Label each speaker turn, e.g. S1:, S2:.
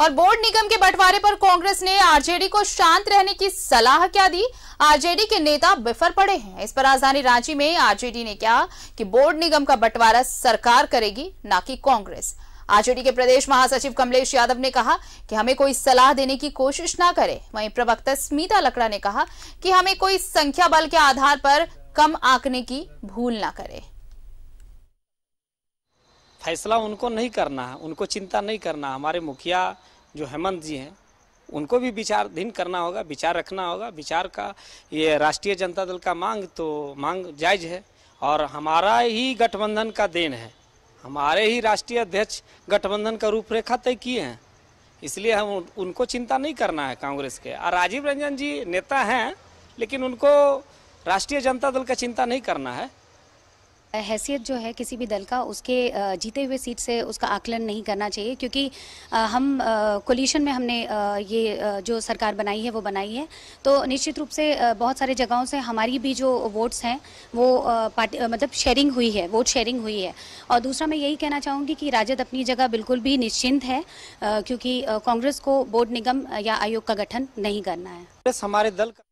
S1: और बोर्ड निगम के बंटवारे पर कांग्रेस ने आरजेडी को शांत रहने की सलाह क्या दी आरजेडी के नेता बिफर पड़े हैं इस पर राजधानी रांची में आरजेडी ने कहा कि बोर्ड निगम का बंटवारा सरकार करेगी ना कि कांग्रेस आरजेडी के प्रदेश महासचिव कमलेश यादव ने कहा कि हमें कोई सलाह देने की कोशिश ना करे वहीं प्रवक्ता स्मिता लकड़ा ने कहा कि हमें कोई संख्या बल के आधार पर कम आंकने की भूल ना करे
S2: फैसला उनको नहीं करना है उनको चिंता नहीं करना हमारे मुखिया जो हेमंत जी हैं उनको भी विचारधीन करना होगा विचार रखना होगा विचार का ये राष्ट्रीय जनता दल का मांग तो मांग जायज है और हमारा ही गठबंधन का देन है हमारे ही राष्ट्रीय अध्यक्ष गठबंधन का रूपरेखा तय किए हैं इसलिए हम उनको चिंता नहीं करना है कांग्रेस के और राजीव रंजन जी नेता हैं लेकिन उनको राष्ट्रीय जनता दल का चिंता नहीं करना है हैसियत
S3: जो है किसी भी दल का उसके जीते हुए सीट से उसका आकलन नहीं करना चाहिए क्योंकि हम कोलिशन में हमने ये जो सरकार बनाई है वो बनाई है तो निश्चित रूप से बहुत सारे जगहों से हमारी भी जो वोट्स हैं वो पार्टी मतलब शेयरिंग हुई है वोट शेयरिंग हुई है और दूसरा मैं यही कहना चाहूँगी कि राजद अपनी जगह बिल्कुल भी निश्चिंत है क्योंकि कांग्रेस को बोर्ड निगम या आयोग का गठन नहीं करना है
S2: हमारे दल का